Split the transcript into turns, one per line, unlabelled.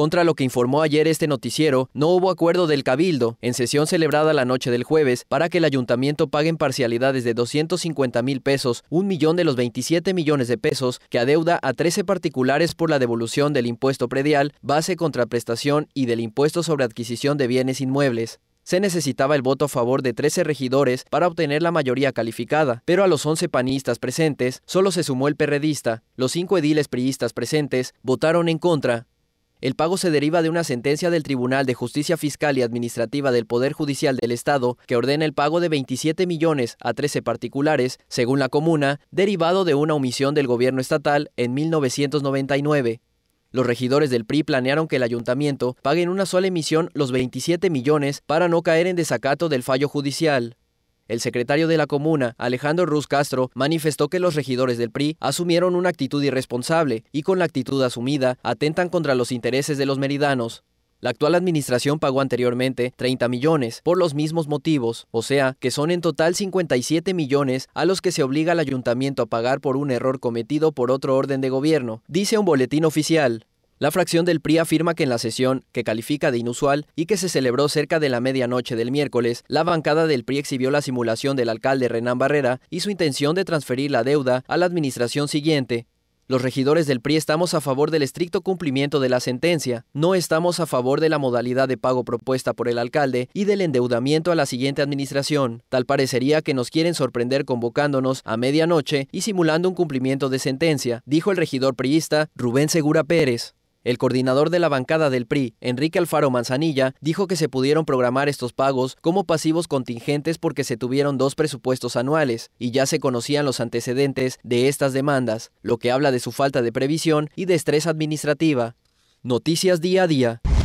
Contra lo que informó ayer este noticiero, no hubo acuerdo del Cabildo, en sesión celebrada la noche del jueves, para que el ayuntamiento pague en parcialidades de 250 mil pesos, un millón de los 27 millones de pesos que adeuda a 13 particulares por la devolución del impuesto predial, base contraprestación y del impuesto sobre adquisición de bienes inmuebles. Se necesitaba el voto a favor de 13 regidores para obtener la mayoría calificada, pero a los 11 panistas presentes solo se sumó el perredista. Los cinco ediles priistas presentes votaron en contra, el pago se deriva de una sentencia del Tribunal de Justicia Fiscal y Administrativa del Poder Judicial del Estado que ordena el pago de 27 millones a 13 particulares, según la comuna, derivado de una omisión del gobierno estatal en 1999. Los regidores del PRI planearon que el ayuntamiento pague en una sola emisión los 27 millones para no caer en desacato del fallo judicial. El secretario de la comuna, Alejandro Ruz Castro, manifestó que los regidores del PRI asumieron una actitud irresponsable y con la actitud asumida atentan contra los intereses de los meridanos. La actual administración pagó anteriormente 30 millones por los mismos motivos, o sea, que son en total 57 millones a los que se obliga al ayuntamiento a pagar por un error cometido por otro orden de gobierno, dice un boletín oficial. La fracción del PRI afirma que en la sesión, que califica de inusual y que se celebró cerca de la medianoche del miércoles, la bancada del PRI exhibió la simulación del alcalde Renán Barrera y su intención de transferir la deuda a la administración siguiente. Los regidores del PRI estamos a favor del estricto cumplimiento de la sentencia, no estamos a favor de la modalidad de pago propuesta por el alcalde y del endeudamiento a la siguiente administración. Tal parecería que nos quieren sorprender convocándonos a medianoche y simulando un cumplimiento de sentencia, dijo el regidor priista Rubén Segura Pérez. El coordinador de la bancada del PRI, Enrique Alfaro Manzanilla, dijo que se pudieron programar estos pagos como pasivos contingentes porque se tuvieron dos presupuestos anuales y ya se conocían los antecedentes de estas demandas, lo que habla de su falta de previsión y estrés administrativa. Noticias día a día.